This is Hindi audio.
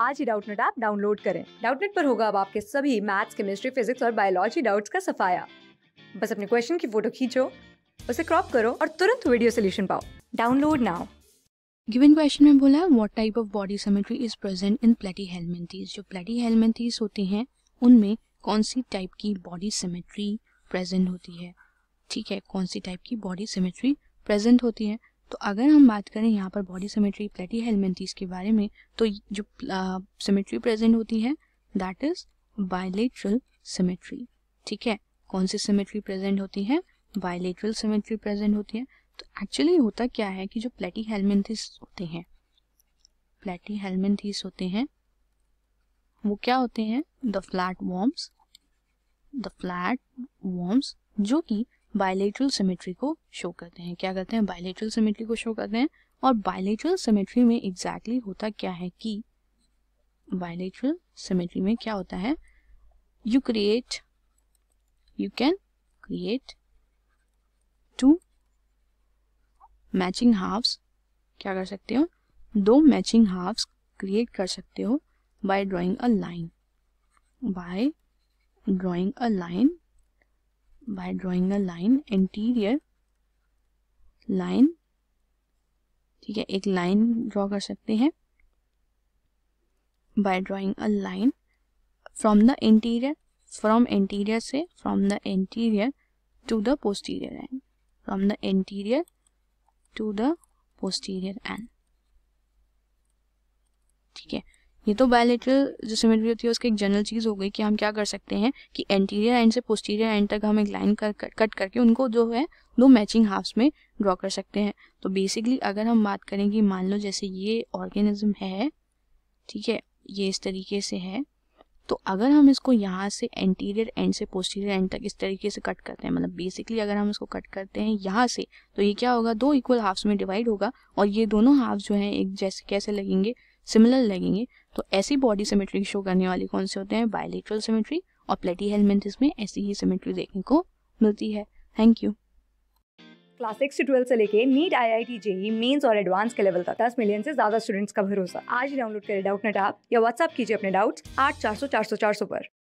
आज ही डाउटनेट ऐप डाउनलोड करें डाउटनेट पर होगा अब आपके सभी मैथ्स केमिस्ट्री फिजिक्स और बायोलॉजी डाउट्स का सफाया बस अपने क्वेश्चन की फोटो खींचो उसे क्रॉप करो और तुरंत वीडियो सोल्यूशन पाओ डाउनलोड नाउ गिवन क्वेश्चन में बोला है what type of body symmetry is present in Platyhelminthes जो प्लेटी हेलमेंटीज होती हैं उनमें कौन सी टाइप की बॉडी सिमेट्री प्रेजेंट होती है ठीक है कौन सी टाइप की बॉडी सिमेट्री प्रेजेंट होती है तो अगर हम बात करें यहाँ पर बॉडी सिमेट्री प्लेटी हेलमेंटीज के बारे में तो जो सिमेट्री प्रेजेंट होती है दैट इज बायलेट्रल सिमेट्री ठीक है कौन सी सिमेट्री प्रेजेंट होती है बायलेट्रल सिमेट्री प्रेजेंट होती है तो एक्चुअली होता क्या है कि जो प्लेटी हेलमेंथिस होते हैं प्लेटी हेलमेंथिस होते हैं वो क्या होते हैं the flatworms the flatworms जो कि बायलेट्रल सिमेट्री को शो करते हैं क्या करते हैं बायलेटरल सिमेट्री को शो करते हैं और बायलेटरल सिमेट्री में एग्जैक्टली exactly होता क्या है कि बायलेटरल सिमेट्री में क्या होता है you create you can create two matching halves क्या कर सकते हो दो मैचिंग हाफ्स क्रिएट कर सकते हो by drawing a line by drawing a line by drawing a line anterior line ठीक है एक लाइन ड्रॉ कर सकते हैं by drawing a line from the anterior from anterior से from the anterior to the posterior end from the anterior to the posterior end ठीक है ये तो बायोलेटरल जो सिमेट्री होती है उसकी एक जनरल चीज़ हो गई कि हम क्या कर सकते हैं कि एंटीरियर एंड से पोस्टीरियर एंड तक हम एक लाइन कर, कर, कट करके उनको जो है दो मैचिंग हाफ्स में ड्रॉ कर सकते हैं तो बेसिकली अगर हम बात करें कि मान लो जैसे ये ऑर्गेनिज्म है ठीक है ये इस तरीके से है तो अगर हम इसको यहाँ से एंटीरियर एंड से पोस्टीरियर एंड तक इस तरीके से कट करते हैं मतलब बेसिकली अगर हम इसको कट करते हैं यहाँ से तो ये क्या होगा दो इक्वल हाफ्स में डिवाइड होगा और ये दोनों हाफ जो हैं एक जैसे कैसे लगेंगे सिमिलर लगेंगे तो ऐसी बॉडी सिमेट्री शो करने वाले कौन से होते हैं बायोलेट्रल सिमेट्री और प्लेटी हेलमेंट में ऐसी ही सिमेट्री देखने को मिलती है थैंक यू क्लास सिक्स से ट्वेल्व से लेके NEET I I T JEE mains और एडवांस के लेवल तक दस मिलियन से ज्यादा स्टूडेंट्स का भरोसा आज डाउनलोड करें डाउट नेट ऐप या व्हाट्सअप कीजिए अपने डाउट्स आठ चार सौ चार सौ चार सौ पर